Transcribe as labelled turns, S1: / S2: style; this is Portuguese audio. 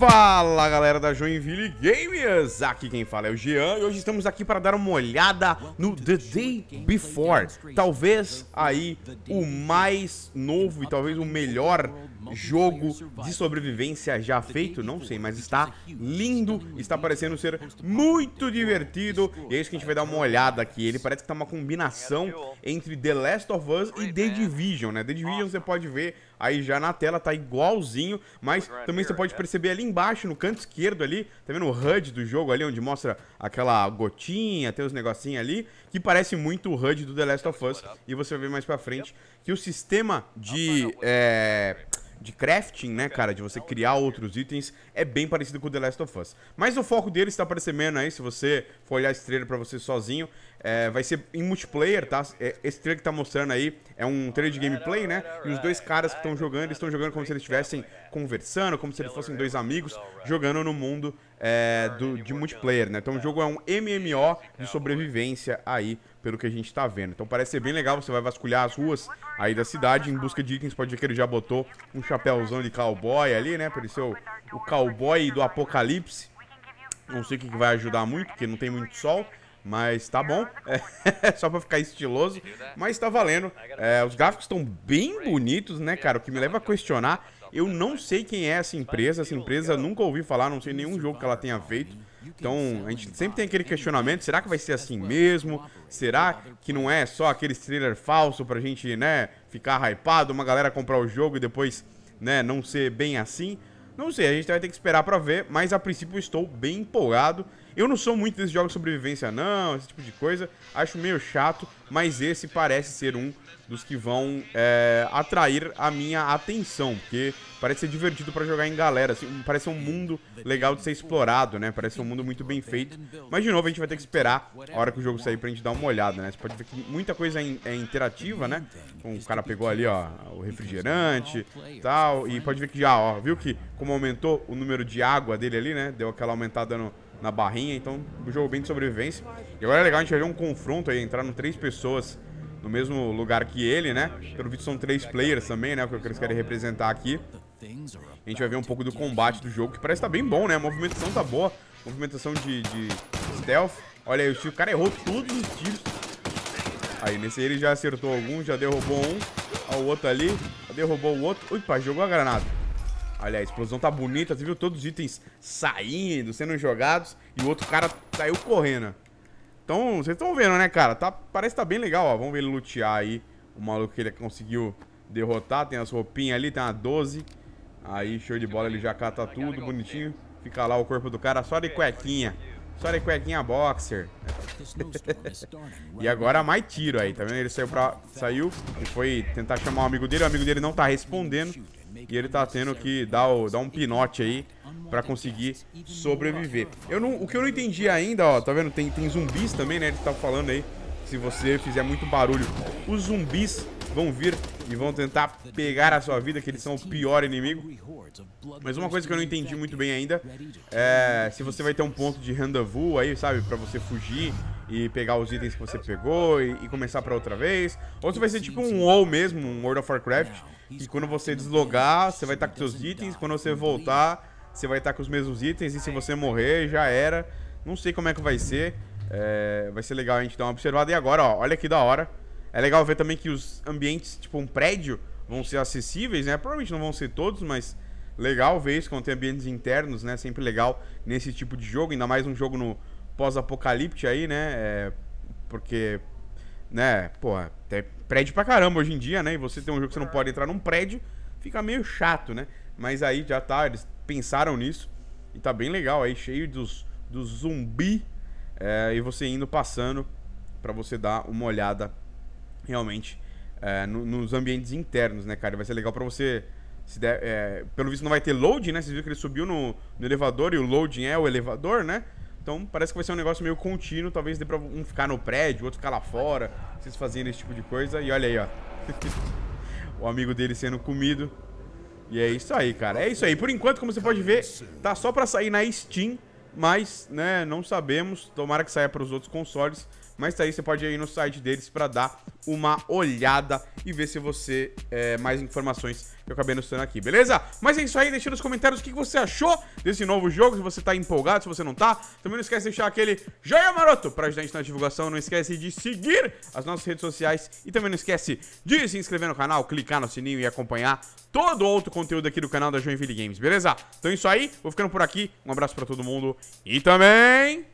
S1: Fala galera da Joinville Gamers, aqui quem fala é o Jean e hoje estamos aqui para dar uma olhada no The Day Before, talvez aí o mais novo e talvez o melhor jogo de sobrevivência já feito, não sei, mas está lindo, está parecendo ser muito divertido e é isso que a gente vai dar uma olhada aqui, ele parece que tá uma combinação entre The Last of Us e The Division, né, The Division você pode ver aí já na tela, tá igualzinho, mas também você pode perceber ali embaixo, no canto esquerdo ali, tá vendo o HUD do jogo ali, onde mostra aquela gotinha, tem os negocinhos ali, que parece muito o HUD do The Last of Us. E você vai ver mais pra frente que o sistema de é, de crafting, né, cara, de você criar outros itens, é bem parecido com The Last of Us. Mas o foco dele está aparecendo aí, se você for olhar esse trailer pra você sozinho, é, vai ser em multiplayer, tá? É, esse trailer que tá mostrando aí é um trailer de gameplay, né? E os dois caras que estão jogando, estão jogando como se eles estivessem conversando, como se eles fossem dois amigos, jogando no mundo é, ah, é, do, é de multiplayer, né? Então o jogo é um é, MMO de sobrevivência aí, pelo que a gente tá vendo. Então parece ser bem legal, você vai vasculhar as ruas aí da cidade em busca de itens. Pode ver que ele já botou um chapéuzão de cowboy ali, né? Pareceu o, cowboy do apocalipse. Não sei o que vai ajudar muito, porque não tem muito sol. Mas tá bom, é, só pra ficar estiloso, né? mas tá valendo. É, os tá gráficos estão bem bonitos, né, né, cara? O que me leva a questionar, eu não sei quem é essa empresa, essa empresa nunca ouvi falar, não sei nenhum jogo que ela tenha feito. Então, a gente sempre tem aquele questionamento, será que vai ser assim mesmo? Será que não é só aquele trailer falso pra gente, né, ficar hypado, uma galera comprar o jogo e depois, né, não ser bem assim? Não sei, a gente vai ter que esperar pra ver, mas a princípio eu estou bem empolgado. Eu não sou muito desse jogo de sobrevivência, não, esse tipo de coisa. Acho meio chato, mas esse parece ser um dos que vão é, atrair a minha atenção, porque parece ser divertido para jogar em galera, assim, parece um mundo legal de ser explorado, né? Parece um mundo muito bem feito. Mas, de novo, a gente vai ter que esperar a hora que o jogo sair pra gente dar uma olhada, né? Você pode ver que muita coisa é, é interativa, né? Então, o cara pegou ali, ó, o refrigerante e tal, e pode ver que já, ó, viu que como aumentou o número de água dele ali, né? Deu aquela aumentada no na barrinha, então um jogo bem de sobrevivência. E agora é legal, a gente ver um confronto aí, entraram três pessoas no mesmo lugar que ele, né? Pelo visto são três players também, né? O que eles querem representar aqui. A gente vai ver um pouco do combate do jogo, que parece que tá bem bom, né? A movimentação tá boa, movimentação de, de stealth. Olha aí, o cara errou todos os tiros. Aí, nesse aí ele já acertou algum, já derrubou um. Olha o outro ali, derrubou o outro. Opa, jogou a granada. Olha, a explosão tá bonita, você viu todos os itens saindo, sendo jogados, e o outro cara saiu correndo. Então, vocês estão vendo, né, cara? Tá, parece que tá bem legal, ó. Vamos ver ele lutear aí. O maluco que ele conseguiu derrotar. Tem as roupinhas ali, tem uma 12. Aí, show de bola, ele já cata tudo bonitinho. Fica lá o corpo do cara só de cuequinha. Só de cuequinha boxer. e agora mais tiro aí, tá vendo? Ele saiu pra... Saiu e foi tentar chamar o amigo dele. O amigo dele não tá respondendo. E ele tá tendo que dar, o, dar um pinote aí pra conseguir sobreviver. Eu não, o que eu não entendi ainda, ó, tá vendo? Tem, tem zumbis também, né? Ele tá falando aí, se você fizer muito barulho. Os zumbis vão vir e vão tentar pegar a sua vida, que eles são o pior inimigo. Mas uma coisa que eu não entendi muito bem ainda é se você vai ter um ponto de rendezvous aí, sabe? Pra você fugir e pegar os itens que você pegou e, e começar pra outra vez. Ou se vai ser tipo um WoW mesmo, um World of Warcraft, que quando você deslogar, você vai estar tá com seus itens, quando você voltar, você vai estar tá com os mesmos itens, e se você morrer, já era. Não sei como é que vai ser. É, vai ser legal a gente dar uma observada. E agora, ó, olha que da hora. É legal ver também que os ambientes, tipo um prédio, vão ser acessíveis, né? Provavelmente não vão ser todos, mas legal ver isso quando tem ambientes internos, né? Sempre legal nesse tipo de jogo, ainda mais um jogo no pós-apocalipse aí, né? É, porque, né, pô, tem prédio pra caramba hoje em dia, né? E você tem um jogo que você não é. pode entrar num prédio, fica meio chato, né? Mas aí já tá, eles pensaram nisso e tá bem legal aí, cheio dos, dos zumbi é, e você indo passando para você dar uma olhada realmente é, no, nos ambientes internos, né, cara? Vai ser legal para você. De, é, eh, pelo visto não vai ter loading, né? Vocês viram que ele subiu no, no, elevador e o loading é o elevador, né? Então parece que vai ser um negócio meio contínuo, talvez dê pra um ficar no prédio, outro ficar lá fora, vocês fazendo esse tipo de coisa. E olha aí, ó. o amigo dele sendo comido. E é isso aí, cara. É isso aí. Por enquanto, como você pode ver, tá só pra sair na Steam mas né, não sabemos. Tomara que saia para os outros consoles. Mas tá aí, você pode ir no site deles para dar uma olhada e ver se você é, mais informações que eu acabei anunciando aqui, beleza? Mas é isso aí, deixa nos comentários o que você achou desse novo jogo, se você tá empolgado, se você não tá. Também não esquece de deixar aquele joinha maroto para ajudar a gente na divulgação. Não esquece de seguir as nossas redes sociais e também não esquece de se inscrever no canal, clicar no sininho e acompanhar todo o outro conteúdo aqui do canal da Joinville Games, beleza? Então é isso aí, vou ficando por aqui, um abraço pra todo mundo e também...